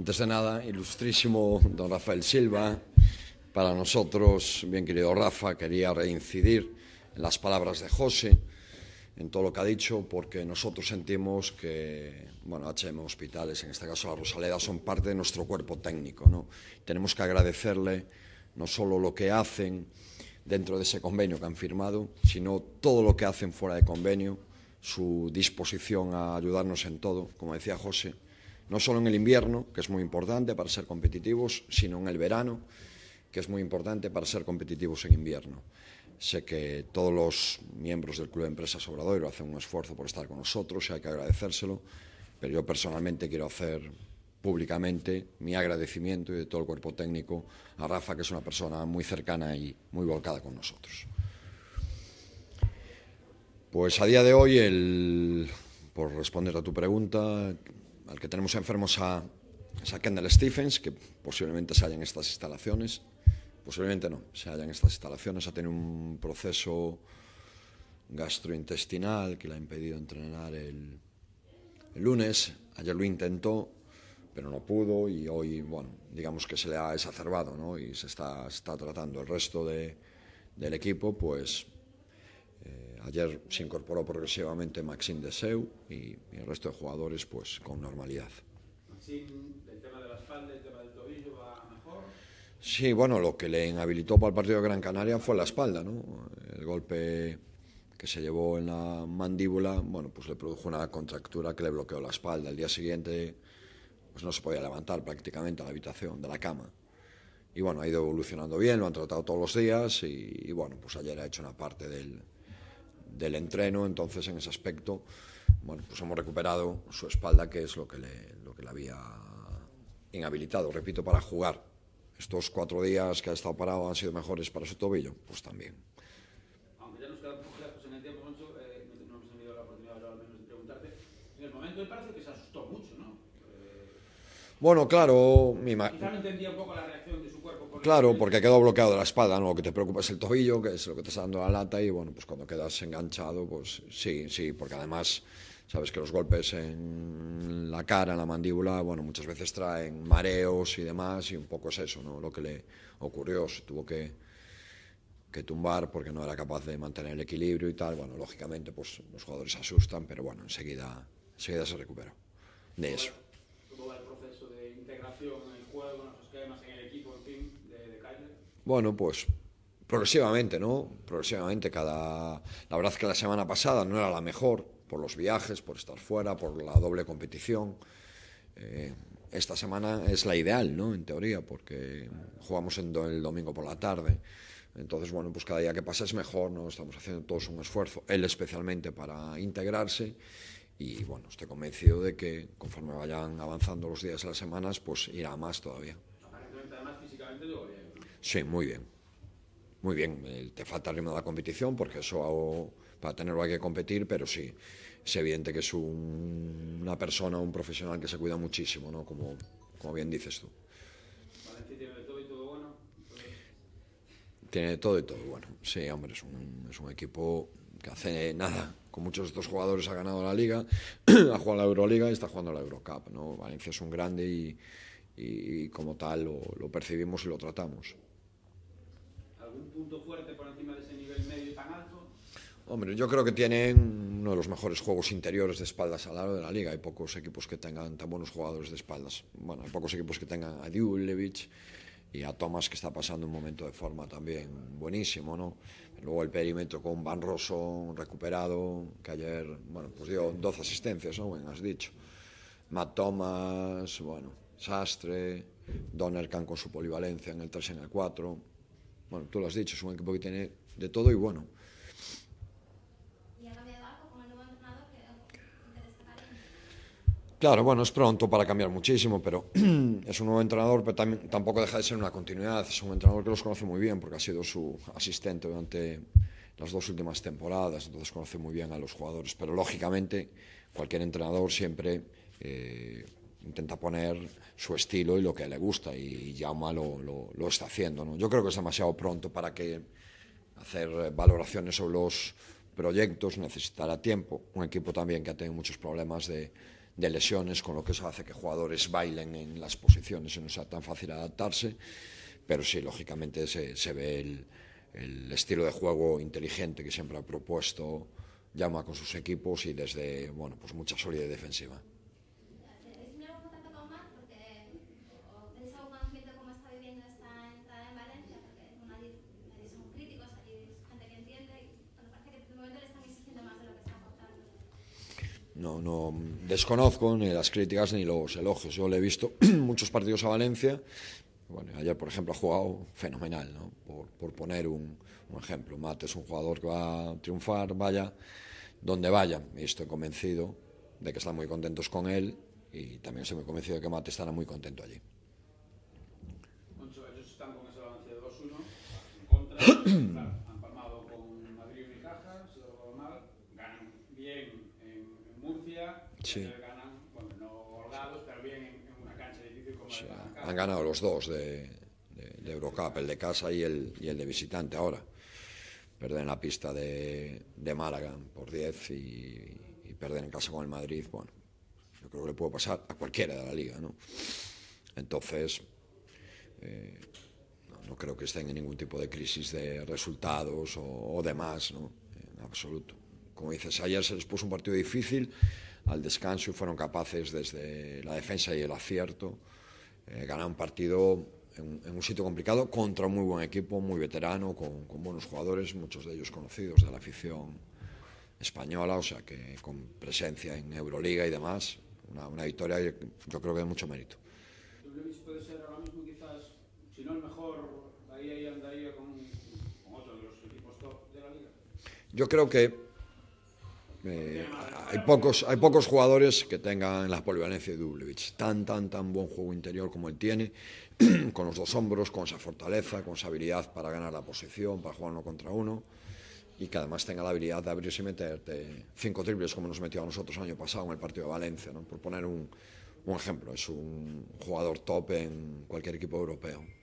Antes de nada, ilustrísimo don Rafael Silva, para nosotros, bien querido Rafa, quería reincidir en las palabras de José, en todo lo que ha dicho, porque nosotros sentimos que, bueno, HM Hospitales, en este caso la Rosaleda, son parte de nuestro cuerpo técnico, ¿no? Tenemos que agradecerle no solo lo que hacen dentro de ese convenio que han firmado, sino todo lo que hacen fuera de convenio, su disposición a ayudarnos en todo, como decía José, no solo en el invierno, que es muy importante para ser competitivos, sino en el verano, que es muy importante para ser competitivos en invierno. Sé que todos los miembros del Club de Empresas Obradoiro hacen un esfuerzo por estar con nosotros y hay que agradecérselo, pero yo personalmente quiero hacer públicamente mi agradecimiento y de todo el cuerpo técnico a Rafa, que es una persona muy cercana y muy volcada con nosotros. Pues a día de hoy, el, por responder a tu pregunta, al que tenemos enfermos a, a Kendall Stephens, que posiblemente se haya en estas instalaciones, posiblemente no, se haya en estas instalaciones, ha tenido un proceso gastrointestinal que le ha impedido entrenar el, el lunes, ayer lo intentó, pero no pudo y hoy, bueno, digamos que se le ha exacerbado, ¿no? Y se está, está tratando el resto de, del equipo, pues ayer se incorporó progresivamente Maxim Deseu y, y el resto de jugadores pues con normalidad. Maxim, el tema de la espalda, el tema del tobillo va mejor. Sí, bueno, lo que le inhabilitó para el partido de Gran Canaria fue la espalda, ¿no? El golpe que se llevó en la mandíbula, bueno, pues le produjo una contractura que le bloqueó la espalda. El día siguiente, pues no se podía levantar prácticamente a la habitación, de la cama. Y bueno, ha ido evolucionando bien, lo han tratado todos los días y bueno, pues ayer ha hecho una parte del, del entreno, entonces en ese aspecto, bueno, pues hemos recuperado su espalda, que es lo que le, lo que le había inhabilitado, repito, para jugar. Estos cuatro días que ha estado parado han sido mejores para su tobillo, pues también. Aunque ya nos quedan pocos pues en el tiempo, Moncho, eh, no hemos tenido la oportunidad al menos de preguntarte. En el momento me parece que se asustó mucho, ¿no? Eh, bueno, claro, mi Quizá no entendía un poco la reacción de su cuerpo. Claro, porque ha quedado bloqueado la espada, ¿no? Lo que te preocupa es el tobillo, que es lo que te está dando la lata, y bueno, pues cuando quedas enganchado, pues sí, sí, porque además sabes que los golpes en la cara, en la mandíbula, bueno, muchas veces traen mareos y demás, y un poco es eso, ¿no? Lo que le ocurrió, se tuvo que, tumbar porque no era capaz de mantener el equilibrio y tal. Bueno, lógicamente, pues los jugadores se asustan, pero bueno, enseguida, enseguida se recuperó de eso. el proceso de integración en el juego, pues en el equipo, en fin? Bueno, pues progresivamente, ¿no? Progresivamente, cada... La verdad es que la semana pasada no era la mejor, por los viajes, por estar fuera, por la doble competición. Eh, esta semana es la ideal, ¿no? En teoría, porque jugamos el domingo por la tarde. Entonces, bueno, pues cada día que pasa es mejor, ¿no? Estamos haciendo todos un esfuerzo, él especialmente, para integrarse. Y bueno, estoy convencido de que conforme vayan avanzando los días y las semanas, pues irá más todavía. además, físicamente, todo Sí, muy bien. Muy bien, eh, te falta el ritmo de la competición porque eso hago, para tenerlo hay que competir, pero sí, es evidente que es una persona, un profesional que se cuida muchísimo, ¿no? Como, como bien dices tú. tiene de todo y todo bueno? Tiene de todo y todo bueno, sí, hombre, es un, es un equipo que hace nada, con muchos de estos jugadores ha ganado la Liga, ha jugado la Euroliga y está jugando la Eurocup, ¿no? Valencia es un grande y, y como tal lo percibimos y lo tratamos. ¿Algún punto fuerte por encima de ese nivel medio tan alto? Hombre, yo creo que tienen uno de los mejores juegos interiores de espaldas al aro de la liga. Hay pocos equipos que tengan tan buenos jugadores de espaldas. Bueno, hay pocos equipos que tengan a Djulevic y a Thomas que está pasando un momento de forma también buenísimo, ¿no? Luego el perímetro con Van Rosso recuperado, que ayer, bueno, pues dio 12 asistencias, ¿no? Bueno, has dicho. Matt Thomas, bueno, Sastre, Donerkan con su polivalencia en el 3 en el 4. Bueno, tú lo has dicho, es un equipo que tiene de todo y bueno. Claro, bueno, es pronto para cambiar muchísimo, pero es un nuevo entrenador, pero también, tampoco deja de ser una continuidad. Es un entrenador que los conoce muy bien porque ha sido su asistente durante las dos últimas temporadas, entonces conoce muy bien a los jugadores. Pero lógicamente, cualquier entrenador siempre eh, intenta poner su estilo y lo que le gusta y Jaume lo, lo, está haciendo. ¿no? Yo creo que es demasiado pronto para que hacer valoraciones sobre los proyectos, necesitará tiempo. Un equipo también que ha tenido muchos problemas de, lesiones, con lo que eso hace que jugadores bailen en las posiciones y no sea tan fácil adaptarse, pero sí, lógicamente se, ve el, estilo de juego inteligente que siempre ha propuesto llama con sus equipos y desde bueno pues mucha solidez defensiva. no, no desconozco ni las críticas ni los elogios. Yo le he visto muchos partidos a Valencia. Bueno, ayer, por ejemplo, ha jugado fenomenal, ¿no? por, por poner un, un ejemplo. Mate es un jugador que va a triunfar, vaya, donde vaya. Y estoy convencido de que están muy contentos con él y también estoy muy convencido de que Mate estará muy contento allí. Moncho, ellos están con ese balance de 2-1, en contra, sí. Han ganado los dos de, de, de Eurocup, el de casa y el, y el de visitante ahora. Perder en la pista de, de Málaga por 10 y, perder en casa con el Madrid, bueno, yo creo que le puede pasar a cualquiera de la liga, ¿no? Entonces, eh, no, creo que estén en ningún tipo de crisis de resultados o, demás, ¿no? En absoluto. Como dices, ayer se les puso un partido difícil al descanso y fueron capaces desde la defensa y el acierto eh, ganar un partido en, un sitio complicado contra un muy buen equipo, muy veterano, con, buenos jugadores, muchos de ellos conocidos de la afición española, o sea que con presencia en Euroliga y demás, una, una victoria yo creo que de mucho mérito. puede ser ahora mismo quizás, mejor, andaría con, de los equipos top de la liga? Yo creo que eh, hay, pocos, hay pocos jugadores que tengan la polivalencia de Dublevich. Tan, tan, tan buen juego interior como él tiene, con los dos hombros, con esa fortaleza, con esa habilidad para ganar la posición, para jugar uno contra uno. Y que además tenga la habilidad de abrirse y meterte cinco triples como nos metió a nosotros el año pasado en el partido de Valencia, ¿no? por poner un ejemplo. Es un jugador top en cualquier equipo europeo.